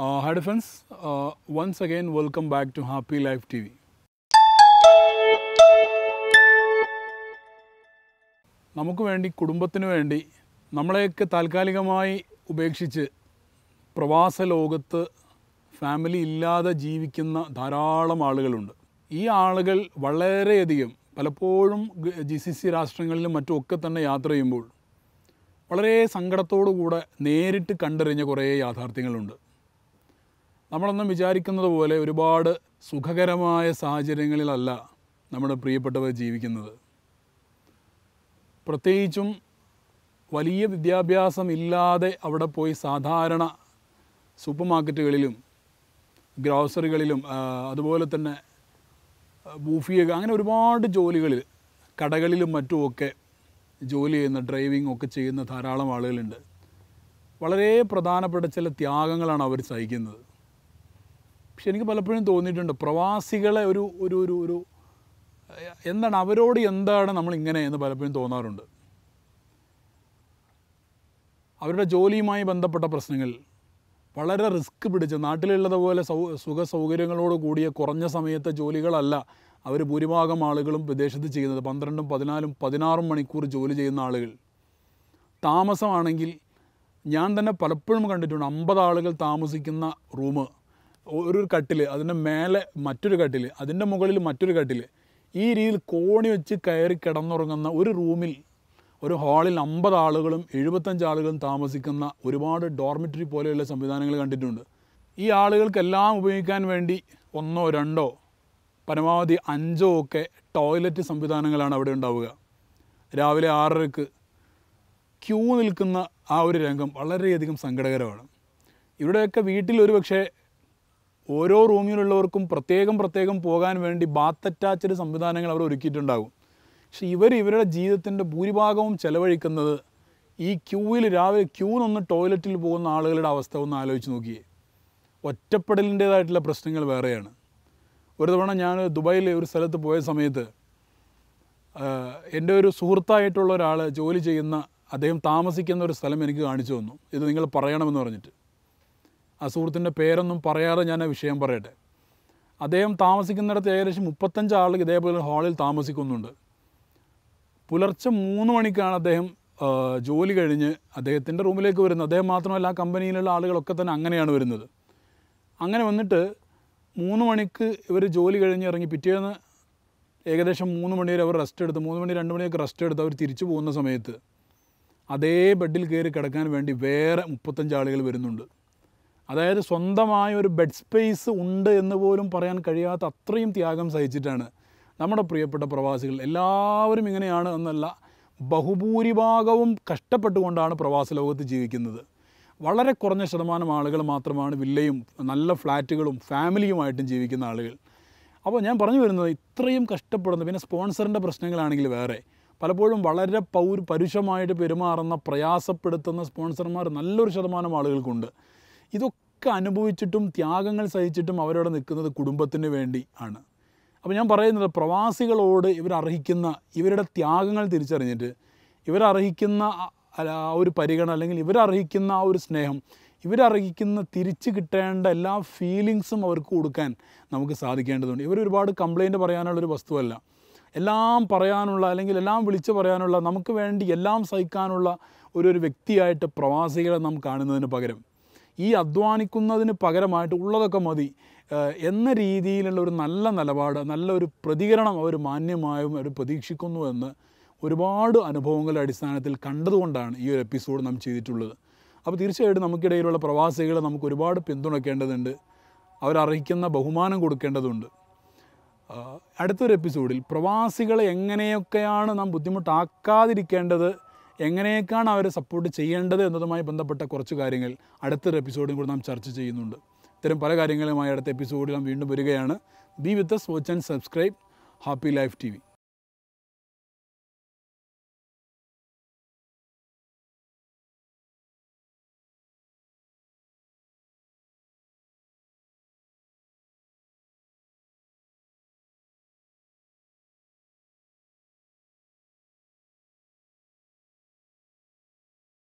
hi friends once Uh, welcome back to happy life T V നമുക്ക് വേണ്ടി കുടുംബത്തിന് വേണ്ടി നമ്മളെയൊക്കെ താൽക്കാലികമായി ഉപേക്ഷിച്ച് പ്രവാസ ലോകത്ത് ഫാമിലി ഇല്ലാതെ ജീവിക്കുന്ന ധാരാളം ആളുകളുണ്ട് ഈ ആളുകൾ വളരെയധികം പലപ്പോഴും ജി സി സി രാഷ്ട്രങ്ങളിലും മറ്റുമൊക്കെ തന്നെ യാത്ര ചെയ്യുമ്പോൾ വളരെ സങ്കടത്തോടു കൂടെ നേരിട്ട് കണ്ടറിഞ്ഞ കുറേ യാഥാർത്ഥ്യങ്ങളുണ്ട് നമ്മളൊന്നും വിചാരിക്കുന്നത് പോലെ ഒരുപാട് സുഖകരമായ സാഹചര്യങ്ങളിലല്ല നമ്മുടെ പ്രിയപ്പെട്ടവർ ജീവിക്കുന്നത് പ്രത്യേകിച്ചും വലിയ വിദ്യാഭ്യാസം ഇല്ലാതെ അവിടെ പോയി സാധാരണ സൂപ്പർ മാർക്കറ്റുകളിലും ഗ്രോസറികളിലും അതുപോലെ തന്നെ ബൂഫിയൊക്കെ അങ്ങനെ ഒരുപാട് ജോലികളിൽ കടകളിലും മറ്റുമൊക്കെ ജോലി ചെയ്യുന്ന ഡ്രൈവിംഗ് ഒക്കെ ചെയ്യുന്ന ധാരാളം ആളുകളുണ്ട് വളരെ പ്രധാനപ്പെട്ട ചില ത്യാഗങ്ങളാണ് അവർ സഹിക്കുന്നത് പക്ഷെ എനിക്ക് പലപ്പോഴും തോന്നിയിട്ടുണ്ട് പ്രവാസികളെ ഒരു ഒരു ഒരു ഒരു എന്താണ് അവരോട് എന്താണ് നമ്മൾ ഇങ്ങനെ എന്ന് പലപ്പോഴും തോന്നാറുണ്ട് അവരുടെ ജോലിയുമായി ബന്ധപ്പെട്ട പ്രശ്നങ്ങൾ വളരെ റിസ്ക് പിടിച്ച് നാട്ടിലുള്ളതുപോലെ സൗ സുഖ സൗകര്യങ്ങളോട് കൂടിയ കുറഞ്ഞ സമയത്തെ ജോലികളല്ല അവർ ഭൂരിഭാഗം ആളുകളും വിദേശത്ത് ചെയ്യുന്നത് പന്ത്രണ്ടും പതിനാലും പതിനാറും മണിക്കൂർ ജോലി ചെയ്യുന്ന ആളുകൾ താമസമാണെങ്കിൽ ഞാൻ തന്നെ പലപ്പോഴും കണ്ടിട്ടുണ്ട് അമ്പത് ആളുകൾ താമസിക്കുന്ന റൂം ഒരു കട്ടിൽ അതിൻ്റെ മേലെ മറ്റൊരു കട്ടിൽ അതിൻ്റെ മുകളിൽ മറ്റൊരു കട്ടിൽ ഈ രീതിയിൽ കോണി വെച്ച് കയറി കിടന്നുറങ്ങുന്ന ഒരു റൂമിൽ ഒരു ഹാളിൽ അമ്പത് ആളുകളും എഴുപത്തഞ്ച് ആളുകളും താമസിക്കുന്ന ഒരുപാട് ഡോർമിറ്ററി പോലെയുള്ള സംവിധാനങ്ങൾ കണ്ടിട്ടുണ്ട് ഈ ആളുകൾക്കെല്ലാം ഉപയോഗിക്കാൻ വേണ്ടി ഒന്നോ രണ്ടോ പരമാവധി അഞ്ചോ ഒക്കെ ടോയ്ലറ്റ് സംവിധാനങ്ങളാണ് അവിടെ ഉണ്ടാവുക രാവിലെ ആറരക്ക് ക്യൂ നിൽക്കുന്ന ആ ഒരു രംഗം വളരെയധികം സങ്കടകരമാണ് ഇവിടെയൊക്കെ വീട്ടിൽ ഒരു പക്ഷേ ഓരോ റൂമിലുള്ളവർക്കും പ്രത്യേകം പ്രത്യേകം പോകാൻ വേണ്ടി ബാത്ത് അറ്റാച്ച്ഡ് സംവിധാനങ്ങൾ അവർ ഒരുക്കിയിട്ടുണ്ടാകും പക്ഷെ ഇവർ ഇവരുടെ ജീവിതത്തിൻ്റെ ഭൂരിഭാഗവും ചെലവഴിക്കുന്നത് ഈ ക്യൂവിൽ രാവിലെ ക്യൂ നിന്ന് ടോയ്ലറ്റിൽ പോകുന്ന ആളുകളുടെ അവസ്ഥ ഒന്ന് ആലോചിച്ച് നോക്കിയേ ഒറ്റപ്പെടലിൻ്റേതായിട്ടുള്ള പ്രശ്നങ്ങൾ വേറെയാണ് ഒരു തവണ ഞാൻ ദുബായിൽ ഒരു സ്ഥലത്ത് പോയ സമയത്ത് എൻ്റെ ഒരു സുഹൃത്തായിട്ടുള്ള ഒരാൾ ജോലി ചെയ്യുന്ന അദ്ദേഹം താമസിക്കുന്ന ഒരു സ്ഥലം എനിക്ക് കാണിച്ചു തന്നു ഇത് നിങ്ങൾ പറയണമെന്ന് പറഞ്ഞിട്ട് ആ സുഹൃത്തിൻ്റെ പേരൊന്നും പറയാതെ ഞാൻ ആ വിഷയം പറയട്ടെ അദ്ദേഹം താമസിക്കുന്നിടത്ത് ഏകദേശം മുപ്പത്തഞ്ച് ആളുകൾ ഇതേപോലെ ഹാളിൽ താമസിക്കുന്നുണ്ട് പുലർച്ചെ മൂന്ന് മണിക്കാണ് അദ്ദേഹം ജോലി കഴിഞ്ഞ് അദ്ദേഹത്തിൻ്റെ റൂമിലേക്ക് വരുന്നത് അദ്ദേഹം മാത്രമല്ല ആ കമ്പനിയിലുള്ള ആളുകളൊക്കെ തന്നെ അങ്ങനെയാണ് വരുന്നത് അങ്ങനെ വന്നിട്ട് മൂന്ന് മണിക്ക് ഇവർ ജോലി കഴിഞ്ഞ് ഇറങ്ങി പിറ്റേന്ന് ഏകദേശം മൂന്ന് മണി വരെ അവർ റെസ്റ്റ് എടുത്ത് മൂന്ന് മണി രണ്ട് മണിയൊക്കെ റെസ്റ്റ് എടുത്ത് അവർ തിരിച്ചു പോകുന്ന സമയത്ത് അതേ ബെഡിൽ കയറി കിടക്കാൻ വേണ്ടി വേറെ മുപ്പത്തഞ്ച് ആളുകൾ വരുന്നുണ്ട് അതായത് സ്വന്തമായ ഒരു ബെഡ് സ്പേസ് ഉണ്ട് എന്ന് പോലും പറയാൻ കഴിയാത്ത അത്രയും ത്യാഗം സഹിച്ചിട്ടാണ് നമ്മുടെ പ്രിയപ്പെട്ട പ്രവാസികൾ എല്ലാവരും ഇങ്ങനെയാണ് എന്നല്ല ബഹുഭൂരിഭാഗവും കഷ്ടപ്പെട്ടുകൊണ്ടാണ് പ്രവാസ ലോകത്ത് ജീവിക്കുന്നത് വളരെ കുറഞ്ഞ ശതമാനം ആളുകൾ മാത്രമാണ് വില്ലയും നല്ല ഫ്ലാറ്റുകളും ഫാമിലിയുമായിട്ടും ജീവിക്കുന്ന ആളുകൾ അപ്പോൾ ഞാൻ പറഞ്ഞു വരുന്നത് ഇത്രയും കഷ്ടപ്പെടുന്ന പിന്നെ സ്പോൺസറിൻ്റെ പ്രശ്നങ്ങളാണെങ്കിൽ വേറെ പലപ്പോഴും വളരെ പൗ പരുഷമായിട്ട് പെരുമാറുന്ന പ്രയാസപ്പെടുത്തുന്ന സ്പോൺസർമാർ നല്ലൊരു ശതമാനം ആളുകൾക്കുണ്ട് ഇതൊക്കെ അനുഭവിച്ചിട്ടും ത്യാഗങ്ങൾ സഹിച്ചിട്ടും അവരവിടെ നിൽക്കുന്നത് കുടുംബത്തിന് വേണ്ടി ആണ് അപ്പോൾ ഞാൻ പറയുന്നത് പ്രവാസികളോട് ഇവരർഹിക്കുന്ന ഇവരുടെ ത്യാഗങ്ങൾ തിരിച്ചറിഞ്ഞിട്ട് ഇവരർഹിക്കുന്ന ആ ഒരു പരിഗണന അല്ലെങ്കിൽ ഇവരർഹിക്കുന്ന ആ ഒരു സ്നേഹം ഇവരർഹിക്കുന്ന തിരിച്ചു കിട്ടേണ്ട എല്ലാ ഫീലിങ്സും അവർക്ക് കൊടുക്കാൻ നമുക്ക് സാധിക്കേണ്ടതുണ്ട് ഒരുപാട് കംപ്ലൈൻറ്റ് പറയാനുള്ളൊരു വസ്തുവല്ല എല്ലാം പറയാനുള്ള അല്ലെങ്കിൽ എല്ലാം വിളിച്ചു പറയാനുള്ള നമുക്ക് വേണ്ടി എല്ലാം സഹിക്കാനുള്ള ഒരു ഒരു വ്യക്തിയായിട്ട് പ്രവാസികളെ നാം കാണുന്നതിന് പകരം ഈ അധ്വാനിക്കുന്നതിന് പകരമായിട്ട് ഉള്ളതൊക്കെ മതി എന്ന രീതിയിലുള്ള ഒരു നല്ല നിലപാട് നല്ലൊരു പ്രതികരണം അവർ മാന്യമായും അവർ പ്രതീക്ഷിക്കുന്നു എന്ന് ഒരുപാട് അനുഭവങ്ങളുടെ അടിസ്ഥാനത്തിൽ കണ്ടതുകൊണ്ടാണ് ഈ ഒരു എപ്പിസോഡ് നാം ചെയ്തിട്ടുള്ളത് അപ്പോൾ തീർച്ചയായിട്ടും നമുക്കിടയിലുള്ള പ്രവാസികളെ നമുക്ക് ഒരുപാട് പിന്തുണയ്ക്കേണ്ടതുണ്ട് അവരർഹിക്കുന്ന ബഹുമാനം കൊടുക്കേണ്ടതുണ്ട് അടുത്തൊരു എപ്പിസോഡിൽ പ്രവാസികളെ എങ്ങനെയൊക്കെയാണ് നാം ബുദ്ധിമുട്ടാക്കാതിരിക്കേണ്ടത് എങ്ങനെയൊക്കെയാണ് അവരെ സപ്പോർട്ട് ചെയ്യേണ്ടത് എന്നതുമായി ബന്ധപ്പെട്ട കുറച്ച് കാര്യങ്ങൾ അടുത്തൊരു എപ്പിസോഡിൽ കൂടി നാം ചർച്ച ചെയ്യുന്നുണ്ട് ഇത്തരം പല കാര്യങ്ങളുമായി അടുത്ത എപ്പിസോഡിൽ നാം വീണ്ടും വരികയാണ് be with us watch and subscribe happy life T